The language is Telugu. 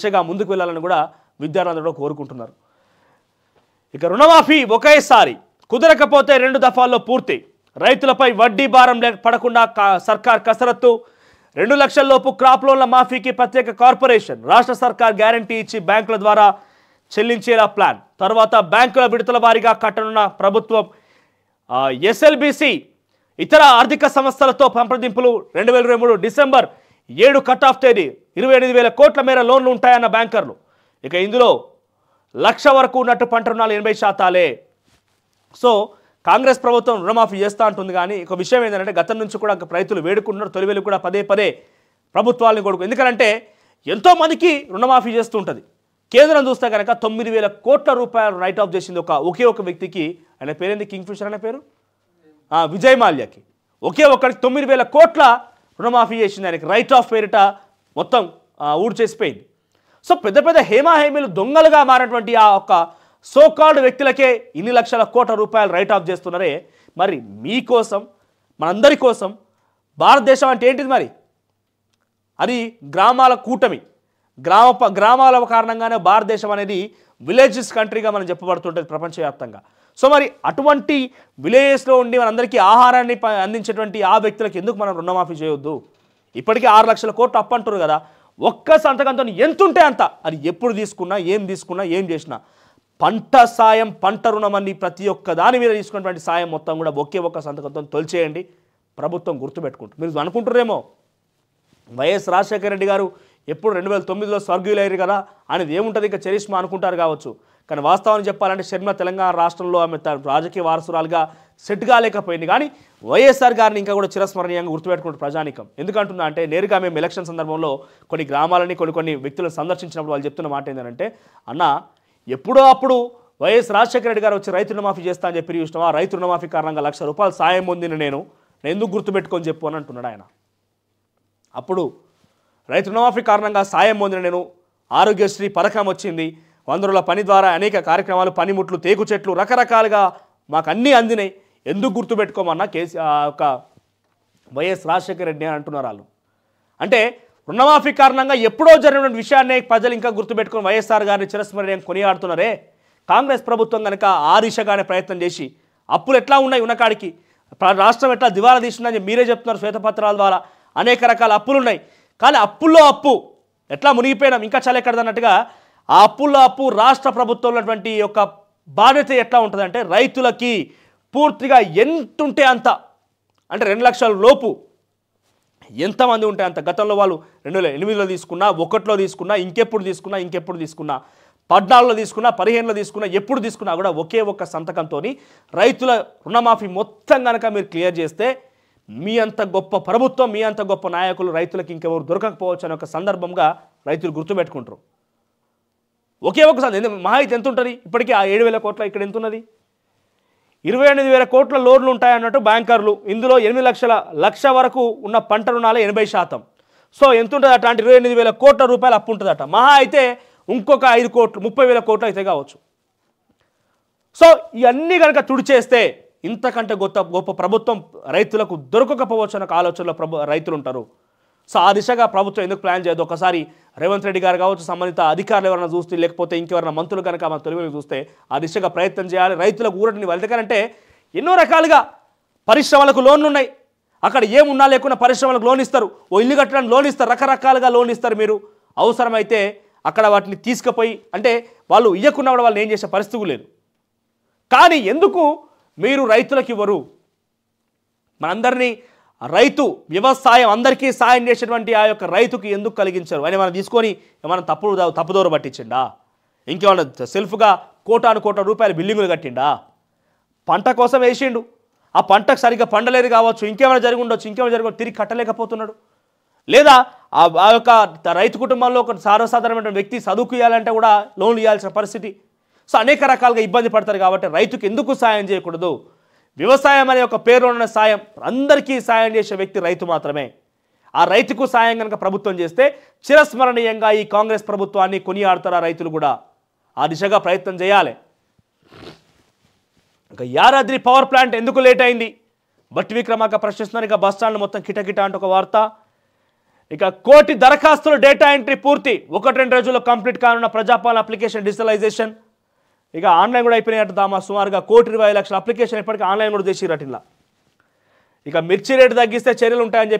దిశగా ముందుకు వెళ్ళాలని కూడా విద్యార్థులందరూ కోరుకుంటున్నారు ఇక రుణమాఫీ ఒకేసారి కుదరకపోతే రెండు దఫాల్లో పూర్తి రైతులపై వడ్డీ భారం పడకుండా సర్కార్ కసరత్తు రెండు లక్షల్లోపు క్రాప్ లోన్ల మాఫీకి ప్రత్యేక కార్పొరేషన్ రాష్ట్ర సర్కార్ గ్యారంటీ ఇచ్చి బ్యాంకుల ద్వారా చెల్లించేలా ప్లాన్ తర్వాత బ్యాంకుల విడుదల వారీగా కట్టనున్న ప్రభుత్వం ఎస్ఎల్బిసి ఇతర ఆర్థిక సంస్థలతో సంప్రదింపులు రెండు వేల డిసెంబర్ ఏడు కట్ ఆఫ్ తేదీ ఇరవై ఎనిమిది వేల కోట్ల మేర లోన్లు ఉంటాయన్న బ్యాంకర్లు ఇక ఇందులో లక్ష వరకు ఉన్నట్టు పంట రుణాలు ఎనభై శాతాలే సో కాంగ్రెస్ ప్రభుత్వం రుణమాఫీ చేస్తూ ఉంటుంది కానీ ఒక విషయం ఏంటంటే గతం నుంచి కూడా రైతులు వేడుకుంటున్నారు తొలివేలు కూడా పదే పదే ప్రభుత్వాలను కొడుకు ఎందుకంటే ఎంతోమందికి రుణమాఫీ చేస్తూ ఉంటుంది కేంద్రం చూస్తే కనుక తొమ్మిది వేల కోట్ల రూపాయలు రైట్ ఆఫ్ చేసింది ఒక ఒకే ఒక వ్యక్తికి ఆయన పేరేంది కింగ్ ఫిషర్ అనే పేరు విజయ్ మాల్యాకి ఒకే ఒక్కడికి తొమ్మిది వేల కోట్ల రుణమాఫీ చేసింది ఆయనకి రైట్ ఆఫ్ పేరిట మొత్తం ఊడ్చేసిపోయింది సో పెద్ద పెద్ద హేమాహేమీలు దొంగలుగా మారినటువంటి ఆ ఒక్క సోకాల్డ్ వ్యక్తులకే ఇన్ని లక్షల కోట్ల రూపాయలు రైట్ ఆఫ్ చేస్తున్నారే మరి మీకోసం మనందరి కోసం భారతదేశం అంటే ఏంటిది మరి అది గ్రామాల కూటమి గ్రామ గ్రామాల కారణంగానే భారతదేశం అనేది విలేజెస్ కంట్రీగా మనం చెప్పబడుతుంటుంది ప్రపంచవ్యాప్తంగా సో మరి అటువంటి విలేజెస్లో ఉండి మనందరికీ ఆహారాన్ని అందించేటువంటి ఆ వ్యక్తులకు ఎందుకు మనం రుణమాఫీ చేయొద్దు ఇప్పటికీ ఆరు లక్షల కోట్లు అప్పు అంటారు కదా ఒక్క సంతకంతో ఎంతుంటే అంత అది ఎప్పుడు తీసుకున్నా ఏం తీసుకున్నా ఏం చేసినా పంట సాయం పంట రుణం అన్ని ప్రతి ఒక్క దాని మీద తీసుకున్నటువంటి సాయం మొత్తం కూడా ఒకే ఒక్క సంతకంతో తొలిచేయండి ప్రభుత్వం గుర్తుపెట్టుకుంటు మీరు అనుకుంటారేమో వైఎస్ రాజశేఖర రెడ్డి గారు ఎప్పుడు రెండు వేల తొమ్మిదిలో స్వర్గీయులయ్యారు కదా అనేది ఏముంటుంది ఇంకా చరిష్మా అనుకుంటారు కావచ్చు కానీ వాస్తవాన్ని చెప్పాలంటే శర్మ తెలంగాణ రాష్ట్రంలో ఆమె రాజకీయ వారసురాలుగా సెట్ కాలేకపోయింది కానీ వైఎస్ఆర్ గారిని ఇంకా కూడా చిరస్మరణీయంగా గుర్తుపెట్టుకున్న ప్రజానికం ఎందుకంటున్నా అంటే నేరుగా మేము ఎలక్షన్ సందర్భంలో కొన్ని గ్రామాలని కొన్ని కొన్ని వ్యక్తులను సందర్శించినప్పుడు వాళ్ళు చెప్తున్న మాట ఏంటంటే అన్న ఎప్పుడో అప్పుడు వైఎస్ రాజశేఖర రెడ్డి గారు వచ్చి రైతు రుణమాఫీ చేస్తా అని చెప్పి చూసినావా రైతు రుణమాఫీ కారణంగా లక్ష రూపాయలు సాయం పొందిన నేను నేను ఎందుకు గుర్తుపెట్టుకొని చెప్పు అని అంటున్నాడు ఆయన అప్పుడు రైతు రుణమాఫీ కారణంగా సాయం పొందిన నేను ఆరోగ్యశ్రీ పథకం వచ్చింది వందరుల పని ద్వారా అనేక కార్యక్రమాలు పనిముట్లు తేకు చెట్లు రకరకాలుగా మాకు అన్నీ అందినాయి ఎందుకు గుర్తుపెట్టుకోమన్నా కేసీ ఒక వైఎస్ రాజశేఖర రెడ్డి అని అంటున్నారు వాళ్ళు అంటే రుణమాఫీ కారణంగా ఎప్పుడో జరిగిన విషయాన్ని ప్రజలు ఇంకా గుర్తుపెట్టుకుని వైఎస్ఆర్ గారిని చిరస్మరణీయం కొనియాడుతున్నారే కాంగ్రెస్ ప్రభుత్వం కనుక ఆ దిశగానే ప్రయత్నం చేసి అప్పులు ఎట్లా ఉన్నాయి ఉన్నకాడికి రాష్ట్రం ఎట్లా దివాలా తీసిందని మీరే చెప్తున్నారు శ్వేతపత్రాల ద్వారా అనేక రకాల అప్పులు ఉన్నాయి కానీ అప్పుల్లో అప్పు ఎట్లా మునిగిపోయినాం ఇంకా చాలా ఎక్కడదన్నట్టుగా ఆ అప్పుల్లో అప్పు రాష్ట్ర ప్రభుత్వం ఉన్నటువంటి యొక్క బాధ్యత ఎట్లా ఉంటుందంటే రైతులకి పూర్తిగా ఎంత ఉంటే అంత అంటే రెండు లక్షల లోపు ఎంతమంది ఉంటే అంత గతంలో వాళ్ళు రెండు వేల ఎనిమిదిలో తీసుకున్నా ఒకటిలో తీసుకున్నా ఇంకెప్పుడు తీసుకున్నా ఇంకెప్పుడు తీసుకున్నా పద్నాలుగులో తీసుకున్నా పదిహేనులో తీసుకున్నా ఎప్పుడు తీసుకున్నా కూడా ఒకే ఒక్క సంతకంతో రైతుల రుణమాఫీ మొత్తం కనుక మీరు క్లియర్ చేస్తే మీ అంత గొప్ప ప్రభుత్వం మీ అంత గొప్ప నాయకులు రైతులకు ఇంకెవరు దొరకకపోవచ్చు అనే ఒక సందర్భంగా రైతులు గుర్తుపెట్టుకుంటారు ఒకే ఒక్కసారి మహా ఎంత ఉంటుంది ఇప్పటికీ ఆ ఏడు వేల కోట్ల ఇక్కడ ఎంత ఉన్నది ఇరవై ఎనిమిది వేల కోట్ల లోన్లు ఉంటాయన్నట్టు బ్యాంకర్లు ఇందులో ఎనిమిది లక్షల లక్ష వరకు ఉన్న పంట రుణాలు ఎనభై శాతం సో ఎంత ఉంటుందట అంటే ఇరవై ఎనిమిది వేల కోట్ల రూపాయలు అప్పు ఉంటుందట మహా అయితే ఇంకొక ఐదు కోట్లు ముప్పై వేల కోట్లు అయితే కావచ్చు సో ఇవన్నీ కనుక తుడిచేస్తే ఇంతకంటే గొప్ప గొప్ప ప్రభుత్వం రైతులకు దొరకకపోవచ్చు అన్న ఆలోచనలో ప్రభు రైతులు ఉంటారు సో ఆ దిశగా ప్రభుత్వం ఎందుకు ప్లాన్ చేయదు ఒకసారి రేవంత్ రెడ్డి గారు కావచ్చు సంబంధిత అధికారులు ఎవరైనా చూస్తే లేకపోతే ఇంకెవరైనా మంత్రులు కనుక మన తొలివేలు చూస్తే ఆ దిశగా ప్రయత్నం చేయాలి రైతులకు ఊరటిని వెళ్తారంటే ఎన్నో రకాలుగా పరిశ్రమలకు లోన్లు ఉన్నాయి అక్కడ ఏమున్నా లేకున్నా పరిశ్రమలకు లోన్ ఇస్తారు ఓ ఇల్లు కట్టడానికి లోన్ ఇస్తారు రకరకాలుగా లోన్ ఇస్తారు మీరు అవసరమైతే అక్కడ వాటిని తీసుకుపోయి అంటే వాళ్ళు ఇవ్వకుండా వాళ్ళు ఏం చేసే పరిస్థితి లేదు కానీ ఎందుకు మీరు రైతులకు ఇవ్వరు మనందరినీ రైతు వ్యవసాయం అందరికీ సాయం చేసినటువంటి ఆ యొక్క రైతుకి ఎందుకు కలిగించారు అని మనం తీసుకొని ఏమైనా తప్పు తప్పుదోర పట్టించిండా ఇంకేమైనా సెల్ఫ్గా కోటాను కోట రూపాయల బిల్డింగులు కట్టిండా పంట కోసం వేసిండు ఆ పంటకు సరిగ్గా పండలేదు కావచ్చు ఇంకేమైనా జరిగి ఉండొచ్చు ఇంకేమైనా జరిగి తిరిగి కట్టలేకపోతున్నాడు లేదా ఆ యొక్క రైతు కుటుంబంలో ఒక సర్వసాధారణమైన వ్యక్తి చదువుకు ఇవ్వాలంటే కూడా లోన్లు ఇవ్వాల్సిన పరిస్థితి సో అనేక రకాలుగా ఇబ్బంది పడతారు కాబట్టి రైతుకు ఎందుకు సాయం చేయకూడదు వ్యవసాయం అనే ఒక పేరు ఉన్న సాయం అందరికీ సాయం చేసే వ్యక్తి రైతు మాత్రమే ఆ రైతుకు సాయం కనుక ప్రభుత్వం చేస్తే చిరస్మరణీయంగా ఈ కాంగ్రెస్ ప్రభుత్వాన్ని కొనియాడతారు రైతులు కూడా ఆ దిశగా ప్రయత్నం చేయాలి ఇక యారాద్రి పవర్ ప్లాంట్ ఎందుకు లేట్ అయింది బట్టి విక్రమాక ప్రశ్నిస్తున్నారు ఇక స్టాండ్ మొత్తం కిటకిట అంటే ఒక వార్త ఇక కోటి దరఖాస్తులు డేటా ఎంట్రీ పూర్తి ఒకటి రెండు రోజుల్లో కంప్లీట్ కానున్న ప్రజాపాలన అప్లికేషన్ డిజిటలైజేషన్ ఇక ఆన్లైన్ కూడా అయిపోయినట్టు దామా సుమారుగా కోటి ఇరవై లక్షల అప్లికేషన్ ఇప్పటికీ ఆన్లైన్ కూడా చేసిరట ఇలా ఇక మిర్చి రేటు తగ్గిస్తే చర్యలు ఉంటాయని చెప్పి